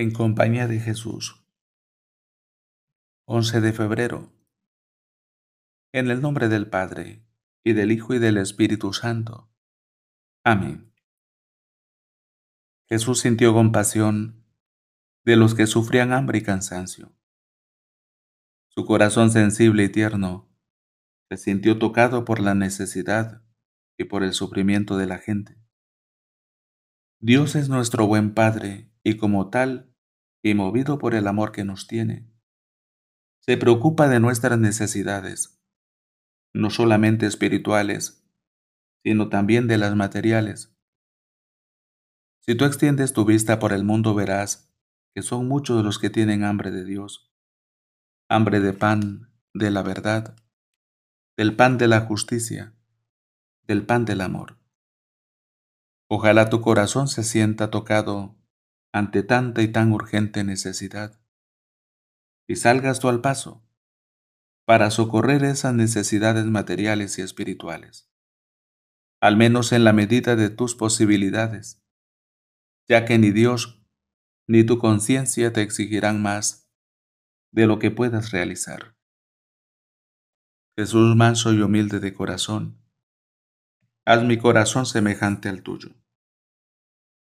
en compañía de Jesús. 11 de febrero. En el nombre del Padre, y del Hijo y del Espíritu Santo. Amén. Jesús sintió compasión de los que sufrían hambre y cansancio. Su corazón sensible y tierno se sintió tocado por la necesidad y por el sufrimiento de la gente. Dios es nuestro buen Padre y como tal y movido por el amor que nos tiene. Se preocupa de nuestras necesidades, no solamente espirituales, sino también de las materiales. Si tú extiendes tu vista por el mundo verás que son muchos los que tienen hambre de Dios, hambre de pan, de la verdad, del pan de la justicia, del pan del amor. Ojalá tu corazón se sienta tocado ante tanta y tan urgente necesidad, y salgas tú al paso para socorrer esas necesidades materiales y espirituales, al menos en la medida de tus posibilidades, ya que ni Dios ni tu conciencia te exigirán más de lo que puedas realizar. Jesús manso y humilde de corazón, haz mi corazón semejante al tuyo.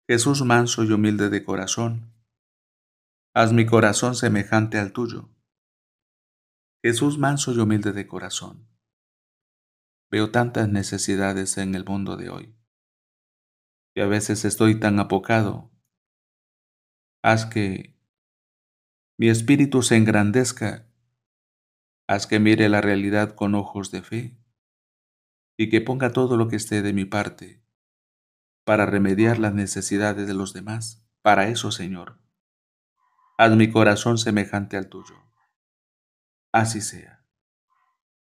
Jesús manso y humilde de corazón, haz mi corazón semejante al tuyo. Jesús manso y humilde de corazón. Veo tantas necesidades en el mundo de hoy, y a veces estoy tan apocado. Haz que mi espíritu se engrandezca, haz que mire la realidad con ojos de fe, y que ponga todo lo que esté de mi parte para remediar las necesidades de los demás. Para eso, Señor, haz mi corazón semejante al tuyo. Así sea.